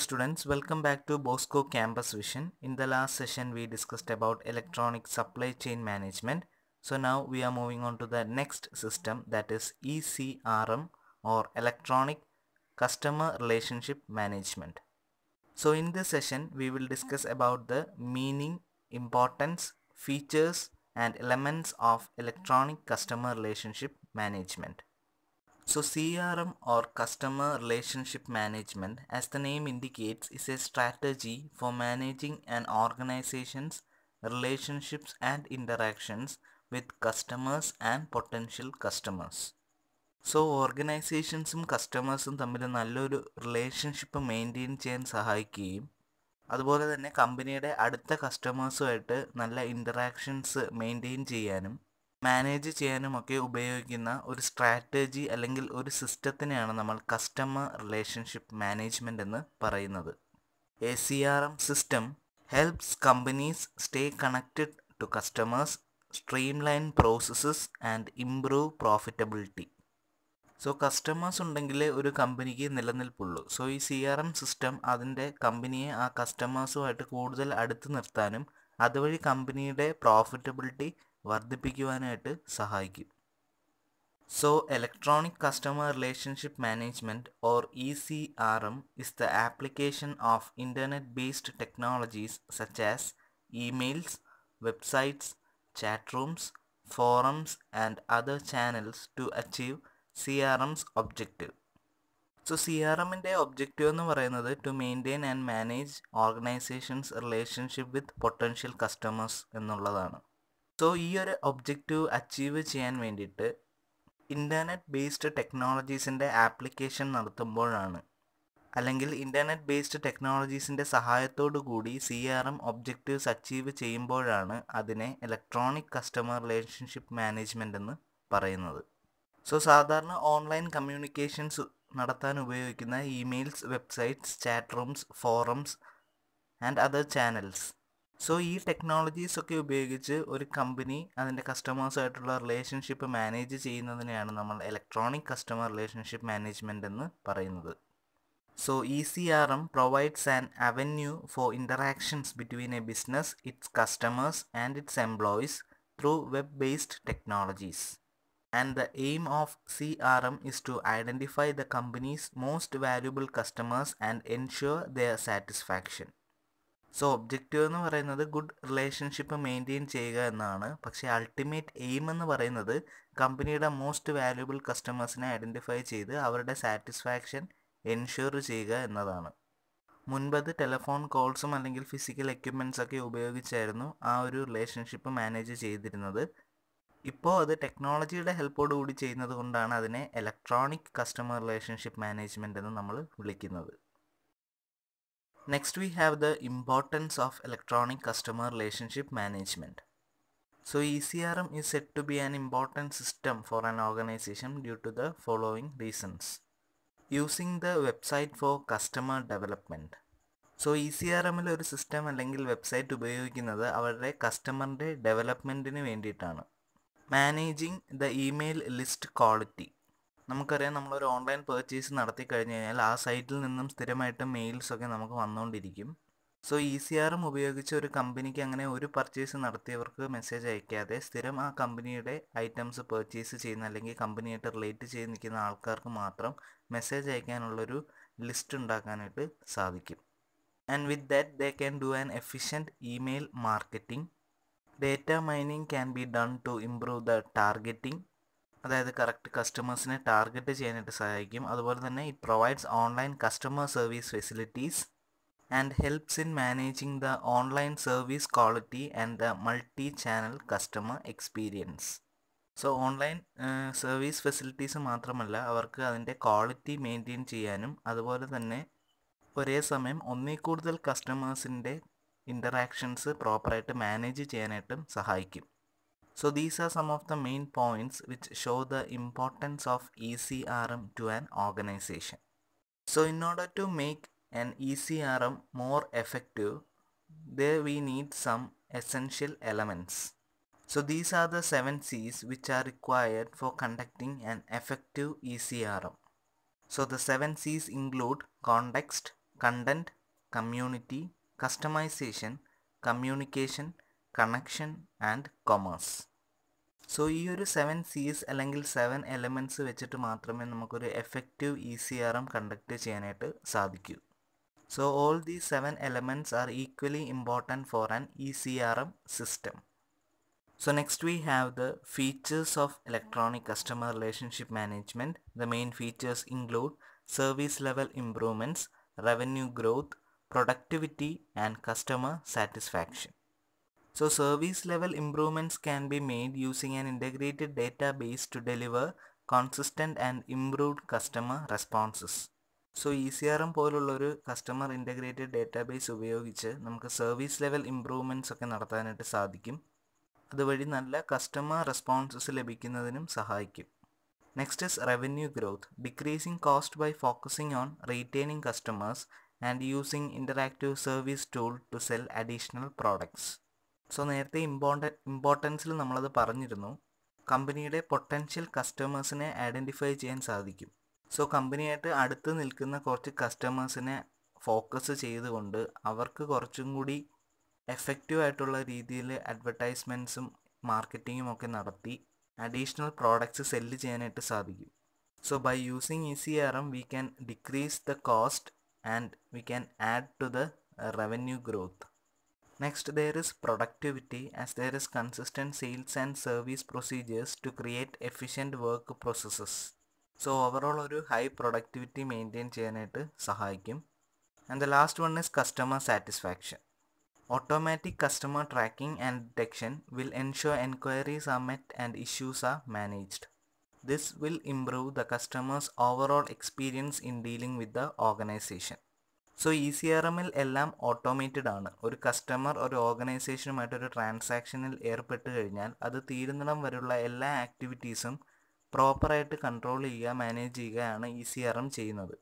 students, welcome back to Bosco Campus Vision. In the last session we discussed about electronic supply chain management. So now we are moving on to the next system that is ECRM or electronic customer relationship management. So in this session we will discuss about the meaning, importance, features and elements of electronic customer relationship management. So CRM or Customer Relationship Management as the name indicates is a strategy for managing an organization's relationships and interactions with customers and potential customers. So ഓർഗനൈസേഷൻസും കസ്റ്റമേഴ്സും തമ്മിൽ നല്ലൊരു relationship maintain ചെയ്യാൻ സഹായിക്കുകയും അതുപോലെ തന്നെ കമ്പനിയുടെ അടുത്ത കസ്റ്റമേഴ്സുമായിട്ട് നല്ല ഇൻറ്ററാക്ഷൻസ് മെയിൻറ്റെയിൻ ചെയ്യാനും മാനേജ് ചെയ്യാനുമൊക്കെ ഉപയോഗിക്കുന്ന ഒരു സ്ട്രാറ്റജി അല്ലെങ്കിൽ ഒരു സിസ്റ്റത്തിനെയാണ് നമ്മൾ കസ്റ്റമർ റിലേഷൻഷിപ്പ് മാനേജ്മെൻ്റ് എന്ന് പറയുന്നത് a C R M system helps companies stay connected to customers streamline processes and improve profitability so customers ഉണ്ടെങ്കിലേ ഒരു കമ്പനിക്ക് നിലനിൽപ്പുള്ളൂ സോ ഈ സി ആർ എം സിസ്റ്റം അതിൻ്റെ കമ്പനിയെ ആ കസ്റ്റമേഴ്സുമായിട്ട് കൂടുതൽ അടുത്ത് നിർത്താനും അതുവഴി കമ്പനിയുടെ പ്രോഫിറ്റബിലിറ്റി വർദ്ധിപ്പിക്കുവാനായിട്ട് സഹായിക്കും so electronic customer relationship management or E C R M is the application of internet based technologies such as emails websites chat rooms forums and other channels to achieve C R M's objective so C R എമ്മിൻ്റെ objective എന്ന് പറയുന്നത് to maintain and manage organisations relationship with potential customers എന്നുള്ളതാണ് so ഈ ഒരു objective achieve ചെയ്യാൻ വേണ്ടിയിട്ട് internet based ടെക്നോളജീസിൻ്റെ application നടത്തുമ്പോഴാണ് അല്ലെങ്കിൽ ഇൻ്റർനെറ്റ് ബേസ്ഡ് ടെക്നോളജീസിൻ്റെ സഹായത്തോടു കൂടി C R M objectives achieve ചെയ്യുമ്പോഴാണ് അതിനെ ഇലക്ട്രോണിക് കസ്റ്റമർ റിലേഷൻഷിപ്പ് മാനേജ്മെൻ്റ് എന്ന് പറയുന്നത് സോ സാധാരണ ഓൺലൈൻ കമ്മ്യൂണിക്കേഷൻസ് നടത്താൻ ഉപയോഗിക്കുന്ന emails websites chat rooms forums and other channels so ഈ ടെക്നോളജീസ് ഒക്കെ ഉപയോഗിച്ച് ഒരു കമ്പനി അതിൻ്റെ കസ്റ്റമേഴ്സായിട്ടുള്ള റിലേഷൻഷിപ്പ് മാനേജ് ചെയ്യുന്നതിനെയാണ് നമ്മൾ ഇലക്ട്രോണിക് കസ്റ്റമർ റിലേഷൻഷിപ്പ് മാനേജ്മെൻ്റ് എന്ന് പറയുന്നത് so E C R M provides an avenue for interactions between a business its customers and its employees through web based technologies aim of C R M is to identify the companies most valuable customers and ensure their satisfaction so objective എന്ന് പറയുന്നത് good relationship maintain ചെയ്യുക എന്നാണ് പക്ഷേ ultimate aim എന്ന് പറയുന്നത് കമ്പനിയുടെ most valuable കസ്റ്റമേഴ്സിനെ identify ചെയ്ത് അവരുടെ സാറ്റിസ്ഫാക്ഷൻ എൻഷുർ ചെയ്യുക എന്നതാണ് മുൻപത് ടെലിഫോൺ കോൾസും അല്ലെങ്കിൽ ഫിസിക്കൽ എക്യുപ്മെൻറ്റ്സ് ഒക്കെ ഉപയോഗിച്ചായിരുന്നു ആ ഒരു റിലേഷൻഷിപ്പ് മാനേജ് ചെയ്തിരുന്നത് ഇപ്പോൾ അത് ടെക്നോളജിയുടെ ഹെൽപ്പോട് കൂടി ചെയ്യുന്നത് കൊണ്ടാണ് അതിനെ ഇലക്ട്രോണിക് കസ്റ്റമർ റിലേഷൻഷിപ്പ് മാനേജ്മെൻ്റ് എന്ന് നമ്മൾ വിളിക്കുന്നത് Next we have the importance of electronic customer relationship management. So ECRM is said to be an important system for an organization due to the following reasons. Using the website for customer development. So E C R എമ്മിൽ ഒരു system അല്ലെങ്കിൽ website ഉപയോഗിക്കുന്നത് അവരുടെ കസ്റ്റമറിൻ്റെ ഡെവലപ്മെൻറ്റിന് വേണ്ടിയിട്ടാണ് managing the email list quality നമുക്കറിയാം നമ്മളൊരു ഓൺലൈൻ പേർച്ചേസ് നടത്തി കഴിഞ്ഞ് കഴിഞ്ഞാൽ ആ സൈറ്റിൽ നിന്നും സ്ഥിരമായിട്ട് മെയിൽസൊക്കെ നമുക്ക് വന്നുകൊണ്ടിരിക്കും സോ ഇ e സി ആറും ഉപയോഗിച്ച് ഒരു കമ്പനിക്ക് അങ്ങനെ ഒരു പർച്ചേസ് നടത്തിയവർക്ക് മെസ്സേജ് അയക്കാതെ സ്ഥിരം ആ കമ്പനിയുടെ ഐറ്റംസ് പർച്ചേസ് ചെയ്യുന്ന അല്ലെങ്കിൽ കമ്പനിയായിട്ട് റിലേറ്റ് ചെയ്ത് നിൽക്കുന്ന ആൾക്കാർക്ക് മാത്രം മെസ്സേജ് അയക്കാനുള്ളൊരു ലിസ്റ്റ് ഉണ്ടാക്കാനായിട്ട് സാധിക്കും and with that they can do an efficient email marketing data mining can be done to improve the targeting അതായത് കറക്റ്റ് കസ്റ്റമേഴ്സിനെ ടാർഗറ്റ് ചെയ്യാനായിട്ട് സഹായിക്കും അതുപോലെ തന്നെ it provides online customer service facilities and helps in managing the online service quality and the multi channel customer experience so online service facilities മാത്രമല്ല അവർക്ക് അതിൻ്റെ quality maintain ചെയ്യാനും അതുപോലെ തന്നെ ഒരേ സമയം ഒന്നിൽ കൂടുതൽ കസ്റ്റമേഴ്സിൻ്റെ ഇൻ്ററാക്ഷൻസ് പ്രോപ്പറായിട്ട് മാനേജ് ചെയ്യാനായിട്ടും സഹായിക്കും So these are some of the main points which show the importance of ECRM to an organization. So in order to make an ECRM more effective, there we need some essential elements. So these are the 7 C's which are required for conducting an effective ECRM. So the 7 C's include context, content, community, customization, communication, connection and commerce so ഈ ഒരു seven Cs അല്ലെങ്കിൽ seven elements വെച്ചിട്ട് മാത്രമേ നമുക്കൊരു effective E C R M conduct ചെയ്യാനായിട്ട് സാധിക്കൂ so all the seven elements are equally important for an E C R M system So next we have the features of electronic customer relationship management. The main features include service level improvements, revenue growth, productivity and customer satisfaction. So service level improvements can be made using an integrated database to deliver consistent and improved customer responses. So E C R M പോലുള്ള ഒരു customer integrated database ഉപയോഗിച്ച് നമുക്ക് service level improvements ഒക്കെ നടത്താനായിട്ട് സാധിക്കും അതുവഴി നല്ല customer responses ലഭിക്കുന്നതിനും സഹായിക്കും next is revenue growth decreasing cost by focusing on retaining customers and using interactive service tool to sell additional products so നേരത്തെ ഇമ്പോർട്ട ഇമ്പോർട്ടൻസിൽ നമ്മളത് പറഞ്ഞിരുന്നു കമ്പനിയുടെ പൊട്ടൻഷ്യൽ കസ്റ്റമേഴ്സിനെ ഐഡൻറ്റിഫൈ ചെയ്യാൻ സാധിക്കും സോ കമ്പനിയായിട്ട് അടുത്ത് നിൽക്കുന്ന കുറച്ച് കസ്റ്റമേഴ്സിനെ ഫോക്കസ് ചെയ്തുകൊണ്ട് അവർക്ക് കുറച്ചും കൂടി എഫക്റ്റീവ് ആയിട്ടുള്ള രീതിയിൽ അഡ്വർടൈസ്മെൻറ്റ്സും മാർക്കറ്റിങ്ങും ഒക്കെ നടത്തി അഡീഷണൽ പ്രോഡക്റ്റ്സ് സെല്ല് ചെയ്യാനായിട്ട് സാധിക്കും so by using E C R M we can decrease the cost and we can add to the revenue growth next there is productivity as there is consistent sales and service procedures to create efficient work processes so overall ഒരു high productivity maintain ചെയ്യാനായിട്ട് സഹായിക്കും and the last one is customer satisfaction automatic customer tracking and detection will ensure enquiries are met and issues are managed this will improve the customers overall experience in dealing with the organisation so E C R എമ്മിൽ എല്ലാം automated ആണ് ഒരു customer ഒരു ഓർഗനൈസേഷനുമായിട്ട് ഒരു ട്രാൻസാക്ഷനിൽ ഏർപ്പെട്ട് കഴിഞ്ഞാൽ അത് തീരുന്നിടം വരെയുള്ള എല്ലാ ആക്ടിവിറ്റീസും പ്രോപ്പറായിട്ട് കൺട്രോൾ ചെയ്യുക മാനേജ് ചെയ്യുകയാണ് ഇ സി ആർ എം ചെയ്യുന്നത്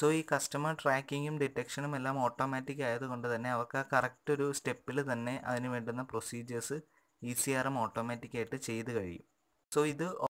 സോ ഈ കസ്റ്റമർ ട്രാക്കിങ്ങും ഡിറ്റക്ഷനും എല്ലാം ഓട്ടോമാറ്റിക് ആയതുകൊണ്ട് തന്നെ അവർക്ക് ആ കറക്റ്റ് ഒരു സ്റ്റെപ്പിൽ തന്നെ അതിന് വേണ്ടുന്ന procedures E C R M ഓട്ടോമാറ്റിക്കായിട്ട് ചെയ്ത് കഴിയും സോ ഇത്